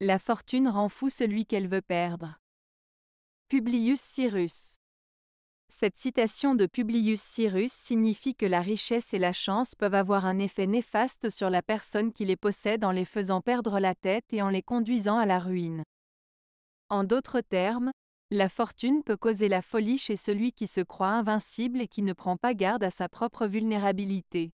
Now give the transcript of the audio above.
La fortune rend fou celui qu'elle veut perdre. Publius Cyrus. Cette citation de Publius Cyrus signifie que la richesse et la chance peuvent avoir un effet néfaste sur la personne qui les possède en les faisant perdre la tête et en les conduisant à la ruine. En d'autres termes, la fortune peut causer la folie chez celui qui se croit invincible et qui ne prend pas garde à sa propre vulnérabilité.